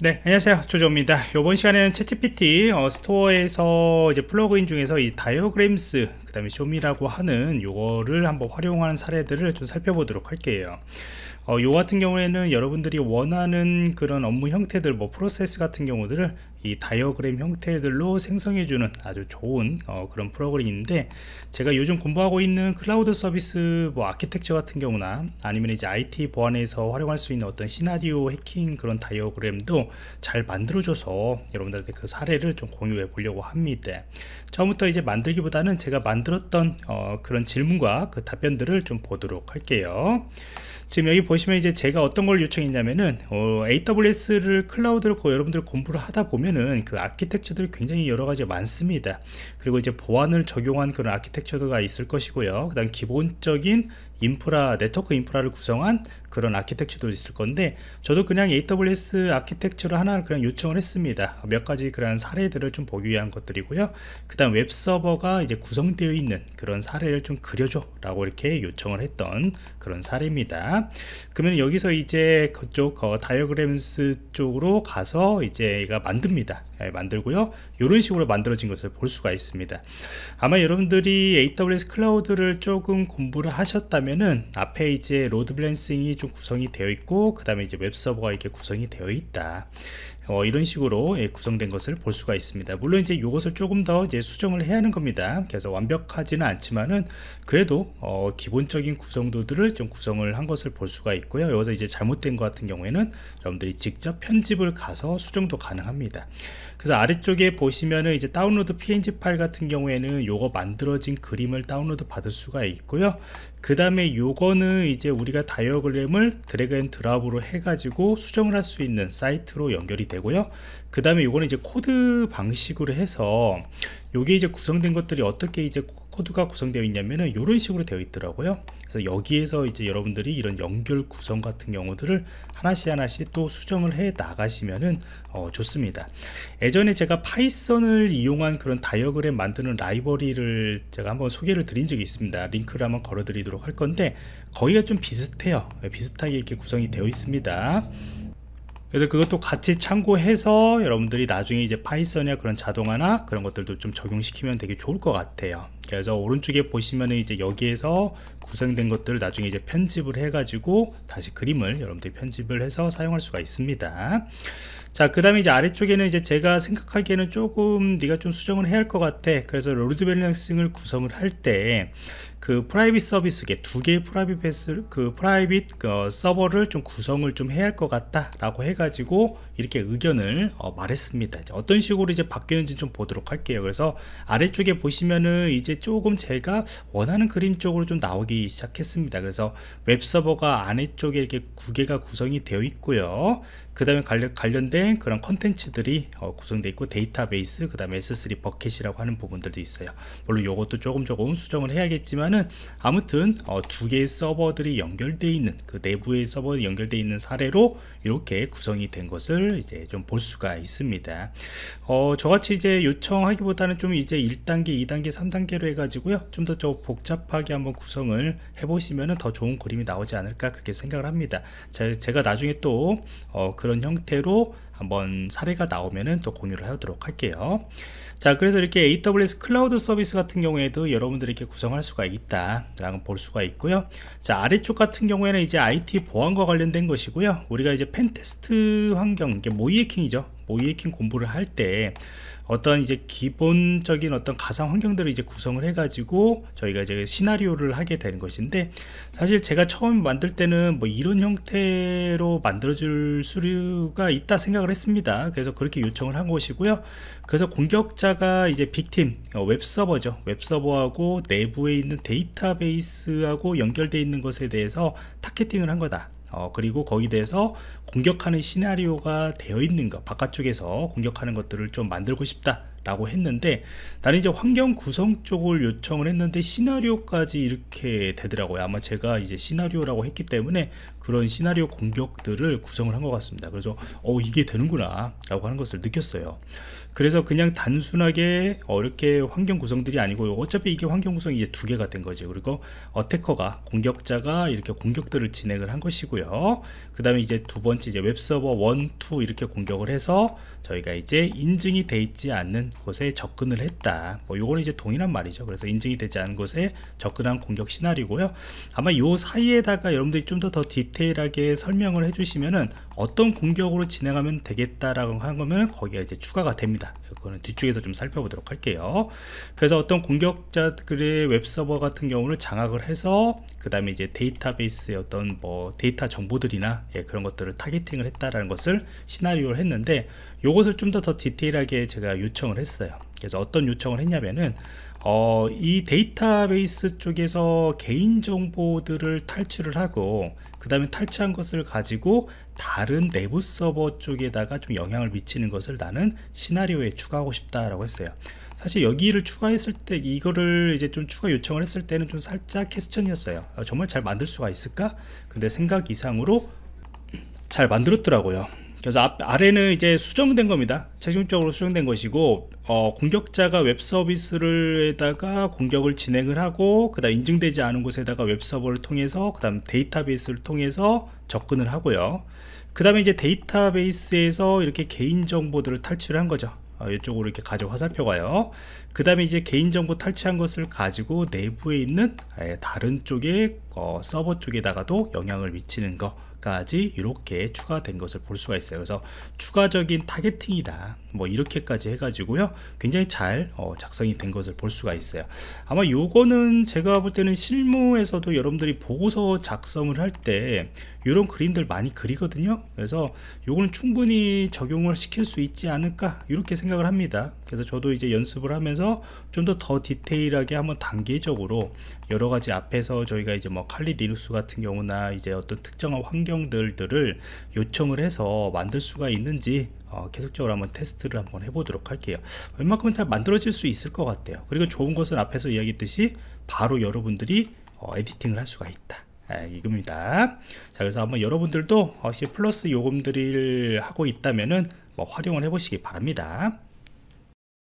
네, 안녕하세요. 조조입니다. 이번 시간에는 채찌피티 어, 스토어에서 이제 플러그인 중에서 이 다이어그램스 다음에 쇼미라고 하는 요거를 한번 활용하는 사례들을 좀 살펴보도록 할게요. 어, 요 같은 경우에는 여러분들이 원하는 그런 업무 형태들 뭐 프로세스 같은 경우들을 이 다이어그램 형태들로 생성해주는 아주 좋은 어, 그런 프로그램인데 제가 요즘 공부하고 있는 클라우드 서비스 뭐 아키텍처 같은 경우나 아니면 이제 IT 보안에서 활용할 수 있는 어떤 시나리오 해킹 그런 다이어그램도 잘 만들어줘서 여러분들한테 그 사례를 좀 공유해 보려고 합니다. 처음부터 이제 만들기보다는 제가 만들 들었던 어, 그런 질문과 그 답변들을 좀 보도록 할게요 지금 여기 보시면 이제 제가 어떤 걸 요청했냐면은 어, AWS를 클라우드를 여러분들 공부를 하다 보면은 그 아키텍처들이 굉장히 여러 가지 많습니다 그리고 이제 보안을 적용한 그런 아키텍처가 있을 것이고요 그 다음 기본적인 인프라 네트워크 인프라를 구성한 그런 아키텍처도 있을 건데 저도 그냥 AWS 아키텍처를 하나 를 그냥 요청을 했습니다 몇 가지 그런 사례들을 좀 보기 위한 것들이고요 그 다음 웹서버가 이제 구성되어 있는 그런 사례를 좀 그려줘 라고 이렇게 요청을 했던 그런 사례입니다 그러면 여기서 이제 그쪽 어, 다이어그램스 쪽으로 가서 이제 얘가 만듭니다 예, 만들고요 이런 식으로 만들어진 것을 볼 수가 있습니다 아마 여러분들이 AWS 클라우드를 조금 공부를 하셨다면은 앞에 이제 로드 블랜싱이 좀 구성이 되어 있고 그 다음에 이제 웹서버가 이렇게 구성이 되어 있다 어, 이런 식으로 예, 구성된 것을 볼 수가 있습니다 물론 이제 이것을 조금 더 이제 수정을 해야 하는 겁니다 그래서 완벽하지는 않지만은 그래도 어, 기본적인 구성도들을 좀 구성을 한 것을 볼 수가 있고요 여기서 이제 잘못된 것 같은 경우에는 여러분들이 직접 편집을 가서 수정도 가능합니다 그래서 아래쪽에 보시면은 이제 다운로드 png 파일 같은 경우에는 요거 만들어진 그림을 다운로드 받을 수가 있고요 그 다음에 요거는 이제 우리가 다이어그램을 드래그 앤 드랍으로 해가지고 수정을 할 수 있는 사이트로 연결이 되고 되고요 그 다음에 이거는 이제 코드 방식으로 해서 요게 이제 구성된 것들이 어떻게 이제 코드가 구성되어 있냐면은 이런 식으로 되어 있더라고요 그래서 여기에서 이제 여러분들이 이런 연결 구성 같은 경우들을 하나씩 하나씩 또 수정을 해 나가시면은 어, 좋습니다 예전에 제가 파이썬을 이용한 그런 다이어그램 만드는 라이버리를 제가 한번 소개를 드린 적이 있습니다 링크를 한번 걸어 드리도록 할 건데 거기가 좀 비슷해요 예, 비슷하게 이렇게 구성이 되어 있습니다 그래서 그것도 같이 참고해서 여러분들이 나중에 이제 파이썬이나 그런 자동화나 그런 것들도 좀 적용시키면 되게 좋을 것 같아요 그래서 오른쪽에 보시면 은 이제 여기에서 구성된 것들을 나중에 이제 편집을 해가지고 다시 그림을 여러분들이 편집을 해서 사용할 수가 있습니다. 자, 그 다음에 이제 아래쪽에는 이제 제가 생각하기에는 조금 네가 좀 수정을 해야 할 것 같아. 그래서 로드 밸런싱을 구성을 할 때 그 프라이빗 서비스 두 개의 프라이빗 패스 그 프라이빗 그 서버를 좀 구성을 좀 해야 할 것 같다라고 해가지고 이렇게 의견을 어, 말했습니다. 이제 어떤 식으로 이제 바뀌는지 좀 보도록 할게요. 그래서 아래쪽에 보시면은 이제 조금 제가 원하는 그림 쪽으로 좀 나오기 시작했습니다 그래서 웹서버가 안에 쪽에 이렇게 구개가 구성이 되어 있고요 그 다음에 관련, 된 그런 컨텐츠들이 어, 구성되어 있고 데이터베이스 그 다음에 S3 버킷이라고 하는 부분들도 있어요 물론 이것도 조금 조금 수정을 해야겠지만은 아무튼 어, 두 개의 서버들이 연결되어 있는 그 내부의 서버에 연결되어 있는 사례로 이렇게 구성이 된 것을 이제 좀 볼 수가 있습니다 어, 저같이 이제 요청하기보다는 좀 이제 1단계 2단계 3단계로 해가지고요 좀더좀 복잡하게 한번 구성을 해보시면 더 좋은 그림이 나오지 않을까 그렇게 생각을 합니다 제, 가 나중에 또 어, 그 그런 형태로 한번 사례가 나오면은 또 공유를 하도록 할게요 자 그래서 이렇게 AWS 클라우드 서비스 같은 경우에도 여러분들이 이렇게 구성할 수가 있다 라고 볼 수가 있고요 자 아래쪽 같은 경우에는 이제 IT 보안과 관련된 것이고요 우리가 이제 펜테스트 환경 이게 모이에킹이죠 모이에킹 뭐 공부를 할 때 어떤 이제 기본적인 어떤 가상 환경들을 이제 구성을 해가지고 저희가 이제 시나리오를 하게 되는 것인데 사실 제가 처음 만들 때는 뭐 이런 형태로 만들어줄 수류가 있다 생각을 했습니다. 그래서 그렇게 요청을 한 것이고요. 그래서 공격자가 이제 빅팀 어, 웹 서버죠. 웹 서버하고 내부에 있는 데이터베이스하고 연결되어 있는 것에 대해서 타겟팅을 한 거다. 어, 그리고 거기에 대해서 공격하는 시나리오가 되어 있는가 바깥쪽에서 공격하는 것들을 좀 만들고 싶다 라고 했는데 나는 이제 환경 구성 쪽을 요청을 했는데 시나리오까지 이렇게 되더라고요 아마 제가 이제 시나리오라고 했기 때문에 그런 시나리오 공격들을 구성을 한 것 같습니다 그래서 어 이게 되는구나 라고 하는 것을 느꼈어요 그래서 그냥 단순하게 어, 이렇게 환경 구성들이 아니고 어차피 이게 환경 구성이 이제 두 개가 된 거죠 그리고 어태커가 공격자가 이렇게 공격들을 진행을 한 것이고요 그 다음에 이제 두 번째 이제 웹서버 1, 2 이렇게 공격을 해서 저희가 이제 인증이 돼 있지 않는 곳에 접근을 했다 뭐 요거는 이제 동일한 말이죠 그래서 인증이 되지 않은 곳에 접근한 공격 시나리오고요 아마 요 사이에다가 여러분들이 좀더더디 디테일하게 설명을 해주시면은 어떤 공격으로 진행하면 되겠다라고 한 거면 거기에 이제 추가가 됩니다. 그거는 뒤쪽에서 좀 살펴보도록 할게요. 그래서 어떤 공격자들의 웹서버 같은 경우를 장악을 해서 그 다음에 이제 데이터베이스의 어떤 뭐 데이터 정보들이나 예, 그런 것들을 타겟팅을 했다라는 것을 시나리오를 했는데 요것을 좀 더 더 디테일하게 제가 요청을 했어요. 그래서 어떤 요청을 했냐면은 어, 이 데이터베이스 쪽에서 개인정보들을 탈출을 하고 그 다음에 탈취한 것을 가지고 다른 내부 서버 쪽에다가 좀 영향을 미치는 것을 나는 시나리오에 추가하고 싶다라고 했어요 사실 여기를 추가했을 때 이거를 이제 좀 추가 요청을 했을 때는 좀 살짝 캐스천이었어요 아, 정말 잘 만들 수가 있을까? 근데 생각 이상으로 잘 만들었더라고요 그래서 앞, 아래는 이제 수정된 겁니다 최종적으로 수정된 것이고 어, 공격자가 웹 서비스를에다가 공격을 진행을 하고 그 다음 인증되지 않은 곳에다가 웹 서버를 통해서 그 다음 데이터베이스를 통해서 접근을 하고요 그 다음에 이제 데이터베이스에서 이렇게 개인정보들을 탈출한 거죠 어, 이쪽으로 이렇게 가져 화살표가요 그 다음에 이제 개인정보 탈취한 것을 가지고 내부에 있는 예, 다른 쪽의 어, 서버 쪽에다가도 영향을 미치는 것 까지 이렇게 추가된 것을 볼 수가 있어요 그래서 추가적인 타겟팅이다 뭐 이렇게까지 해가지고요 굉장히 잘 어, 작성이 된 것을 볼 수가 있어요 아마 요거는 제가 볼 때는 실무에서도 여러분들이 보고서 작성을 할 때 이런 그림들 많이 그리거든요 그래서 요거는 충분히 적용을 시킬 수 있지 않을까 이렇게 생각을 합니다 그래서 저도 이제 연습을 하면서 해서 좀더 더 디테일하게 한번 단계적으로 여러 가지 앞에서 저희가 이제 뭐 칼리 리눅스 같은 경우나 이제 어떤 특정한 환경들들을 요청을 해서 만들 수가 있는지 어, 계속적으로 한번 테스트를 한번 해보도록 할게요 웬만큼은 다 만들어질 수 있을 것 같아요 그리고 좋은 것은 앞에서 이야기했듯이 바로 여러분들이 어, 에디팅을 할 수가 있다 아, 이겁니다 자 그래서 한번 여러분들도 혹시 플러스 요금들을 하고 있다면은 뭐 활용을 해 보시기 바랍니다